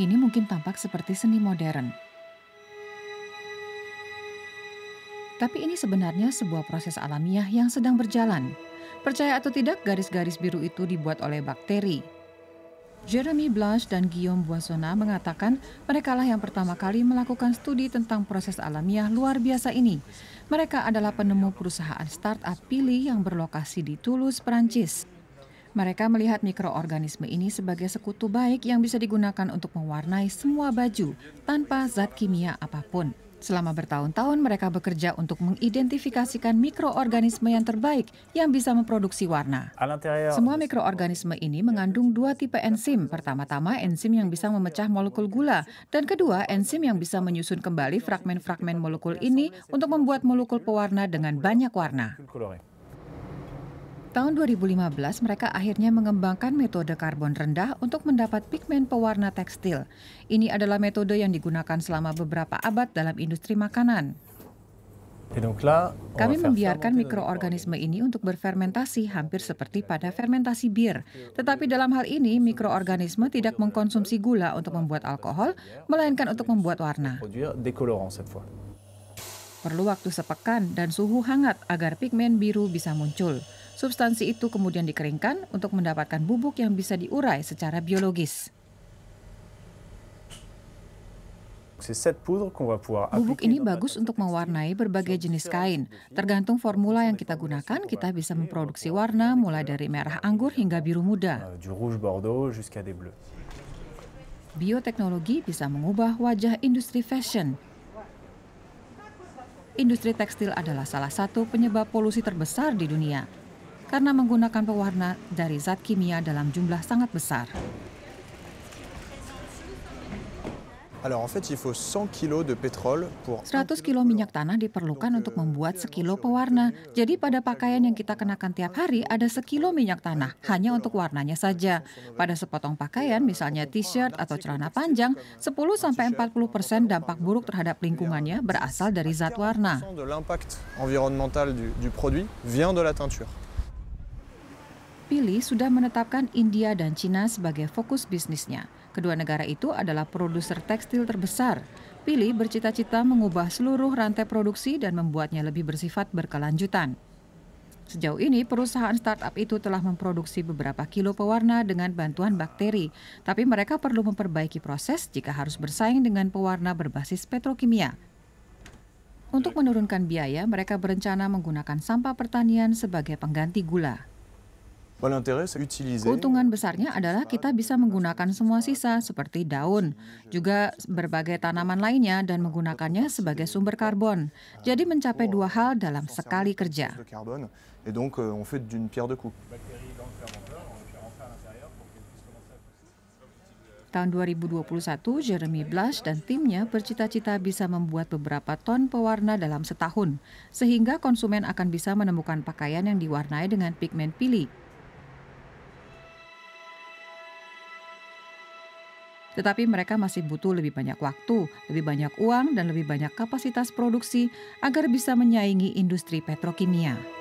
Ini mungkin tampak seperti seni modern. Tapi ini sebenarnya sebuah proses alamiah yang sedang berjalan. Percaya atau tidak, garis-garis biru itu dibuat oleh bakteri. Jeremy Blanche dan Guillaume Boissona mengatakan mereka lah yang pertama kali melakukan studi tentang proses alamiah luar biasa ini. Mereka adalah penemu perusahaan startup Pili yang berlokasi di Toulouse, Perancis. Mereka melihat mikroorganisme ini sebagai sekutu baik yang bisa digunakan untuk mewarnai semua baju tanpa zat kimia apapun. Selama bertahun-tahun mereka bekerja untuk mengidentifikasikan mikroorganisme yang terbaik yang bisa memproduksi warna. Semua mikroorganisme ini mengandung dua tipe enzim. Pertama-tama enzim yang bisa memecah molekul gula dan kedua enzim yang bisa menyusun kembali fragmen-fragmen molekul ini untuk membuat molekul pewarna dengan banyak warna. Tahun 2015 mereka akhirnya mengembangkan metode karbon rendah untuk mendapat pigmen pewarna tekstil. Ini adalah metode yang digunakan selama beberapa abad dalam industri makanan. Kami membiarkan mikroorganisme ini untuk berfermentasi hampir seperti pada fermentasi bir. Tetapi dalam hal ini, mikroorganisme tidak mengkonsumsi gula untuk membuat alkohol, melainkan untuk membuat warna. Perlu waktu sepekan dan suhu hangat agar pigmen biru bisa muncul. Substansi itu kemudian dikeringkan untuk mendapatkan bubuk yang bisa diurai secara biologis. Bubuk ini bagus untuk mewarnai berbagai jenis kain. Tergantung formula yang kita gunakan, kita bisa memproduksi warna mulai dari merah anggur hingga biru muda. Euh, Bioteknologi bisa mengubah wajah industri fashion. Industri tekstil adalah salah satu penyebab polusi terbesar di dunia karena menggunakan pewarna dari zat kimia dalam jumlah sangat besar. Alors, en fait, il faut 100 kg de pétrole pour 100 kilo minyak tanah diperlukan untuk euh, membuat sekilo pewarna. Euh, Jadi pada pakaian yang kita kenakan tiap hari ada sekilo minyak tanah hanya untuk warnanya saja. Pada sepotong pakaian, euh, misalnya t-shirt atau celana panjang, 10 sampai 40 persen dampak buruk terhadap lingkungannya berasal dari zat warna pilih sudah menetapkan India dan Cina sebagai fokus bisnisnya. Kedua negara itu adalah produser tekstil terbesar. Pili bercita-cita mengubah seluruh rantai produksi dan membuatnya lebih bersifat berkelanjutan. Sejauh ini, perusahaan startup itu telah memproduksi beberapa kilo pewarna dengan bantuan bakteri, tapi mereka perlu memperbaiki proses jika harus bersaing dengan pewarna berbasis petrokimia. Untuk menurunkan biaya, mereka berencana menggunakan sampah pertanian sebagai pengganti gula. Keuntungan besarnya adalah kita bisa menggunakan semua sisa seperti daun, juga berbagai tanaman lainnya dan menggunakannya sebagai sumber karbon. Jadi mencapai dua hal dalam sekali kerja. Euh, Tahun 2021, Jeremy Blush dan timnya bercita-cita bisa membuat beberapa ton pewarna dalam setahun, sehingga konsumen akan bisa menemukan pakaian yang diwarnai dengan pigmen pilih. Tetapi mereka masih butuh lebih banyak waktu, lebih banyak uang, dan lebih banyak kapasitas produksi agar bisa menyaingi industri petrokimia.